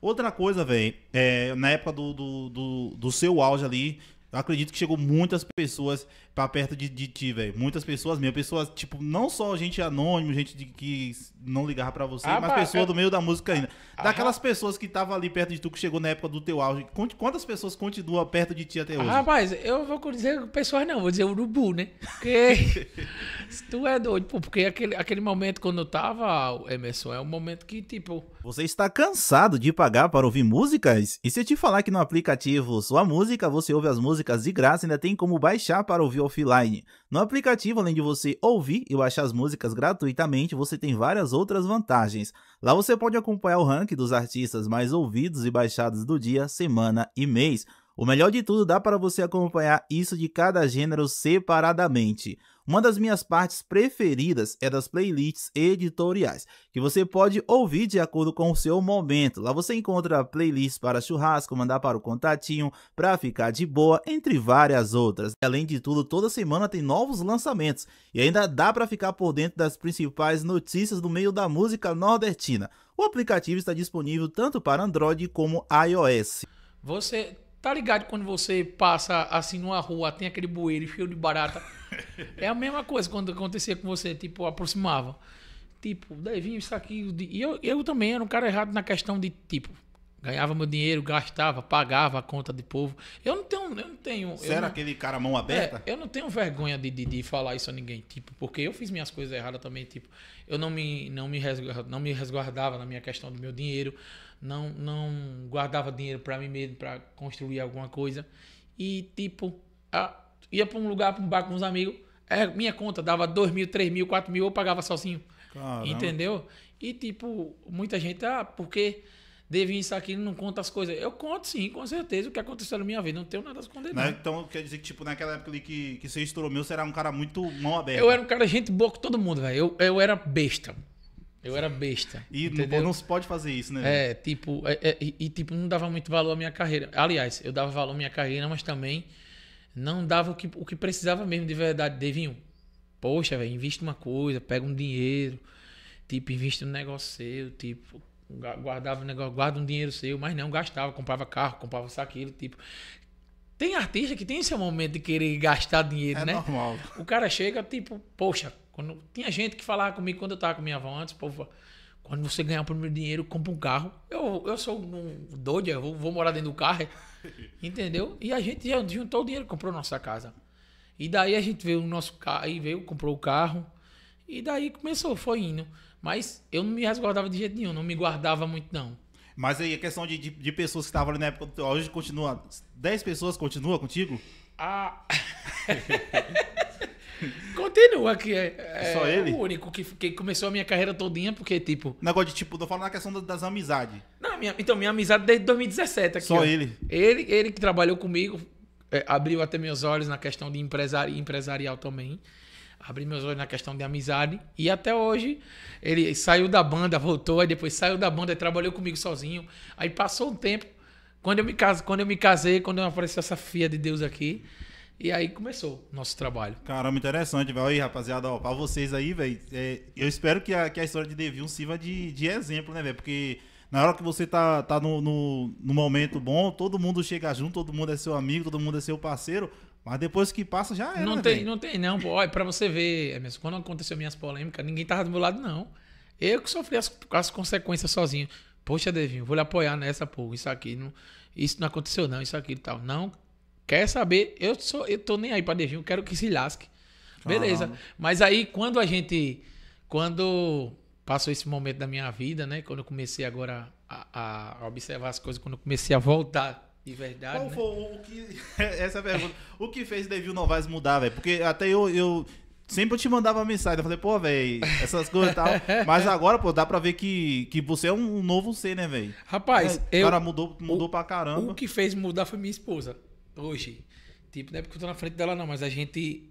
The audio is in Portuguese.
Outra coisa, velho, é, na época do, do, do, do seu auge ali, eu acredito que chegou muitas pessoas pra perto de, de ti, velho. Muitas pessoas mesmo. Pessoas, tipo, não só gente anônima, gente de, que não ligava pra você, ah, mas pessoas eu... É. do meio da música ainda. Ah, Daquelas ah, pessoas que estavam ali perto de tu, que chegou na época do teu auge. Quantas pessoas continuam perto de ti até ah, hoje? Rapaz, eu vou dizer pessoas não, vou dizer urubu, né? Porque tu é doido, pô, porque aquele, aquele momento quando eu tava, Emerson, é um momento que, tipo... Você está cansado de pagar para ouvir músicas? E se eu te falar que no aplicativo Sua Música você ouve as músicas músicas de graça ainda tem como baixar para ouvir offline. No aplicativo, além de você ouvir e baixar as músicas gratuitamente, você tem várias outras vantagens. Lá você pode acompanhar o ranking dos artistas mais ouvidos e baixados do dia, semana e mês. O melhor de tudo, dá para você acompanhar isso de cada gênero separadamente. Uma das minhas partes preferidas é das playlists editoriais, que você pode ouvir de acordo com o seu momento. Lá você encontra playlists para churrasco, mandar para o contatinho, para ficar de boa, entre várias outras. Além de tudo, toda semana tem novos lançamentos e ainda dá para ficar por dentro das principais notícias do meio da música nordestina. O aplicativo está disponível tanto para Android como iOS. Você Tá ligado quando você passa assim numa rua, tem aquele bueiro cheio de barata? é a mesma coisa quando acontecia com você, tipo, aproximava. Tipo, daí vinha isso aqui. E eu, eu também era um cara errado na questão de tipo. Ganhava meu dinheiro, gastava, pagava a conta de povo. Eu não tenho. Eu não tenho Você era não, aquele cara mão aberta? É, eu não tenho vergonha de, de, de, falar isso a ninguém, tipo, porque eu fiz minhas coisas erradas também, tipo. Eu não me, não me, resguardava, não me resguardava na minha questão do meu dinheiro, não, não guardava dinheiro para mim mesmo, para construir alguma coisa. E, tipo, a, ia para um lugar, para um bar com uns amigos, é, minha conta dava 2 mil, 3 mil, 4 mil, eu pagava sozinho. Caramba. Entendeu? E, tipo, muita gente, ah, porque Devinho isso aqui, não conta as coisas. Eu conto sim, com certeza, o que aconteceu na minha vida. Não tenho nada a esconder. Né? Então quer dizer que, tipo, naquela época ali que, que você estourou meu, você era um cara muito mal aberto? Eu era um cara gente boa com todo mundo, velho. Eu, eu era besta. Eu era besta. E entendeu? não se pode fazer isso, né? É, tipo, é, é, e tipo, não dava muito valor à minha carreira. Aliás, eu dava valor à minha carreira, mas também não dava o que, o que precisava mesmo de verdade, Devinho. Poxa, velho, invista uma coisa, pega um dinheiro, tipo, invista um negócio seu, tipo, guardava um negócio, guarda um dinheiro seu, mas não gastava, comprava carro, comprava isso, aquilo, tipo. Tem artista que tem esse momento de querer gastar dinheiro, é né? normal. O cara chega, tipo, poxa, quando... tinha gente que falava comigo quando eu tava com minha avó antes, povo, quando você ganhar o primeiro dinheiro, compra um carro. Eu, eu sou um doido, eu vou, vou morar dentro do carro, é. entendeu? E a gente juntou o dinheiro, comprou nossa casa. E daí a gente veio o nosso carro, aí veio, comprou o carro, e daí começou, foi indo. Mas eu não me resguardava de jeito nenhum, não me guardava muito, não. Mas aí a questão de, de, de pessoas que estavam ali na época, hoje continua. 10 pessoas continua contigo? Ah. Continua aqui é, é, é, Só é o único que, que começou a minha carreira todinha, porque, tipo... Negócio de, tipo, tô falando na questão das amizades. Não, minha, então, minha amizade desde 2017 aqui, Só ó. ele? Ele ele que trabalhou comigo, é, abriu até meus olhos na questão de empresari, empresarial também abri meus olhos na questão de amizade. E até hoje, ele saiu da banda, voltou, aí depois saiu da banda e trabalhou comigo sozinho. Aí passou um tempo, quando eu me, cas... quando eu me casei, quando apareceu essa filha de Deus aqui. E aí começou o nosso trabalho. Caramba, interessante, velho. Aí, rapaziada, ó, pra vocês aí, velho, é, eu espero que a, que a história de Devion sirva de, de exemplo, né, velho? Porque na hora que você tá, tá no, no, no, momento bom, todo mundo chega junto, todo mundo é seu amigo, todo mundo é seu parceiro. Mas depois que passa, já era. Não né, tem, véio. não tem, não. Pô, olha, pra você ver, Emerson, quando aconteceu minhas polêmicas, ninguém tava do meu lado, não. Eu que sofri as, as consequências sozinho. Poxa, Devinho, vou lhe apoiar nessa, pô. Isso aqui não. Isso não aconteceu, não, isso aqui e tal. Não. Quer saber? Eu, sou, eu tô nem aí pra Devinho, quero que se lasque. Ah, Beleza. Mas aí, quando a gente. Quando passou esse momento da minha vida, né? Quando eu comecei agora a, a observar as coisas, quando eu comecei a voltar de verdade. Qual né? o que. Essa é a pergunta. o que fez Devil Novaes mudar, velho? Porque até eu, eu. Sempre eu te mandava mensagem, eu falei, pô, velho, essas coisas e tal. Mas agora, pô, dá pra ver que, que você é um, novo ser, né, velho? Rapaz, é, eu, cara mudou, mudou o, pra caramba. O que fez mudar foi minha esposa, hoje. Tipo, não é porque eu tô na frente dela, não, mas a gente